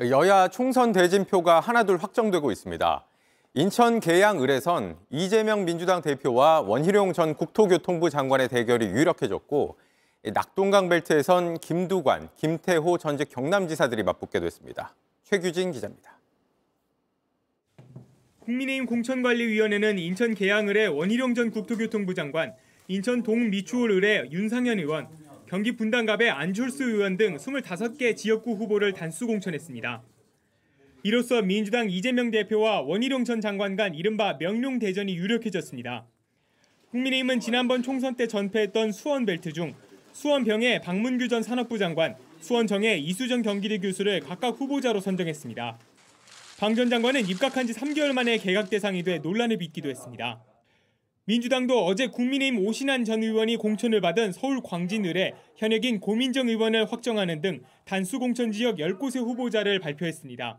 여야 총선 대진표가 하나둘 확정되고 있습니다. 인천 계양을에선 이재명 민주당 대표와 원희룡 전 국토교통부 장관의 대결이 유력해졌고 낙동강 벨트에선 김두관, 김태호 전직 경남지사들이 맞붙게 됐습니다. 최규진 기자입니다. 국민의힘 공천관리위원회는 인천 계양을의 원희룡 전 국토교통부 장관, 인천 동미추홀을의 윤상현 의원, 경기 분당갑의 안철수 의원 등 25개 지역구 후보를 단수 공천했습니다. 이로써 민주당 이재명 대표와 원희룡 전 장관 간 이른바 명룡 대전이 유력해졌습니다. 국민의힘은 지난번 총선 때 전패했던 수원 벨트 중 수원병의 박문규 전 산업부 장관, 수원정의 이수정 경기대 교수를 각각 후보자로 선정했습니다. 방 전 장관은 입각한 지 3개월 만에 개각 대상이 돼 논란을 빚기도 했습니다. 민주당도 어제 국민의힘 오신환 전 의원이 공천을 받은 서울 광진을에 현역인 고민정 의원을 확정하는 등 단수 공천 지역 10곳의 후보자를 발표했습니다.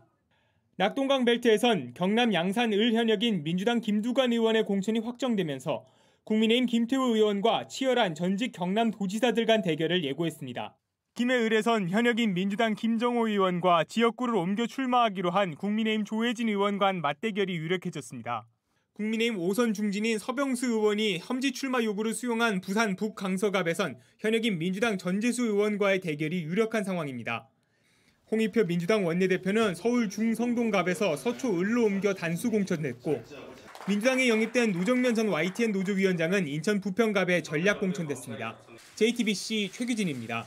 낙동강 벨트에선 경남 양산 을 현역인 민주당 김두관 의원의 공천이 확정되면서 국민의힘 김태우 의원과 치열한 전직 경남 도지사들 간 대결을 예고했습니다. 김해을에선 현역인 민주당 김정호 의원과 지역구를 옮겨 출마하기로 한 국민의힘 조혜진 의원 간 맞대결이 유력해졌습니다. 국민의힘 5선 중진인 서병수 의원이 험지 출마 요구를 수용한 부산 북강서갑에선 현역인 민주당 전재수 의원과의 대결이 유력한 상황입니다. 홍의표 민주당 원내대표는 서울 중성동갑에서 서초 을로 옮겨 단수 공천됐고 민주당에 영입된 노정면 전 YTN 노조위원장은 인천 부평갑에 전략 공천됐습니다. JTBC 최규진입니다.